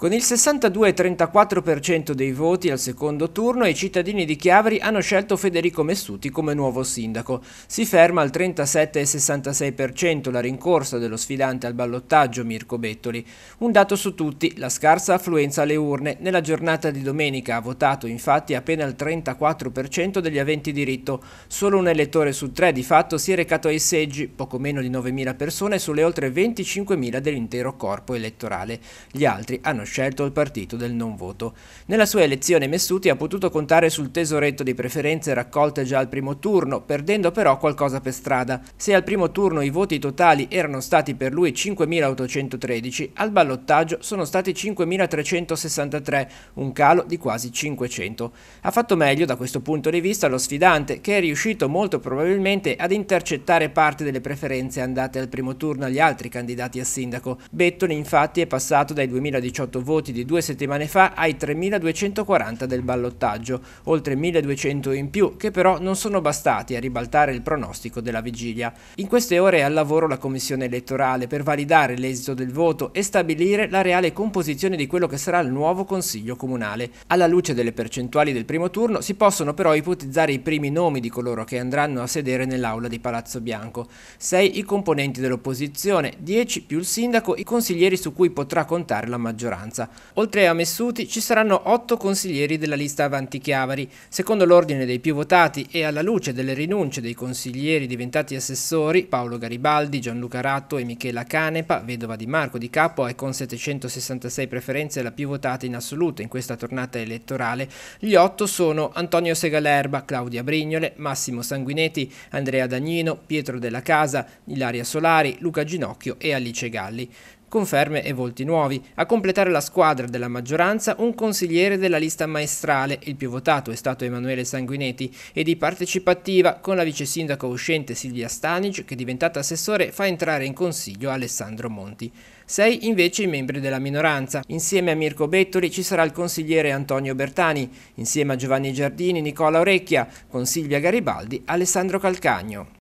Con il 62,34% dei voti al secondo turno, i cittadini di Chiavri hanno scelto Federico Messuti come nuovo sindaco. Si ferma al 37,66% la rincorsa dello sfidante al ballottaggio Mirko Bettoli. Un dato su tutti, la scarsa affluenza alle urne. Nella giornata di domenica ha votato infatti appena il 34% degli aventi diritto. Solo un elettore su tre di fatto si è recato ai seggi, poco meno di 9.000 persone sulle oltre 25.000 dell'intero corpo elettorale. Gli altri hanno scelto il partito del non voto. Nella sua elezione Messuti ha potuto contare sul tesoretto di preferenze raccolte già al primo turno, perdendo però qualcosa per strada. Se al primo turno i voti totali erano stati per lui 5.813, al ballottaggio sono stati 5.363, un calo di quasi 500. Ha fatto meglio da questo punto di vista lo sfidante, che è riuscito molto probabilmente ad intercettare parte delle preferenze andate al primo turno agli altri candidati a sindaco. Bettoni infatti è passato dai 2018 rispetto voti di due settimane fa ai 3.240 del ballottaggio, oltre 1.200 in più che però non sono bastati a ribaltare il pronostico della vigilia. In queste ore è al lavoro la commissione elettorale per validare l'esito del voto e stabilire la reale composizione di quello che sarà il nuovo Consiglio Comunale. Alla luce delle percentuali del primo turno si possono però ipotizzare i primi nomi di coloro che andranno a sedere nell'aula di Palazzo Bianco. 6 i componenti dell'opposizione, 10 più il sindaco i consiglieri su cui potrà contare la maggioranza maggioranza. Oltre a Messuti ci saranno otto consiglieri della lista Avanti Chiavari. Secondo l'ordine dei più votati e alla luce delle rinunce dei consiglieri diventati assessori, Paolo Garibaldi, Gianluca Ratto e Michela Canepa, vedova di Marco Di Capo e con 766 preferenze la più votata in assoluto in questa tornata elettorale, gli otto sono Antonio Segalerba, Claudia Brignole, Massimo Sanguinetti, Andrea Dagnino, Pietro Della Casa, Ilaria Solari, Luca Ginocchio e Alice Galli conferme e volti nuovi. A completare la squadra della maggioranza un consigliere della lista maestrale, il più votato è stato Emanuele Sanguinetti, e di partecipativa con la vice sindaco uscente Silvia Stanic, che diventata assessore fa entrare in consiglio Alessandro Monti. Sei invece i membri della minoranza. Insieme a Mirko Bettoli ci sarà il consigliere Antonio Bertani, insieme a Giovanni Giardini, Nicola Orecchia, con Silvia Garibaldi, Alessandro Calcagno.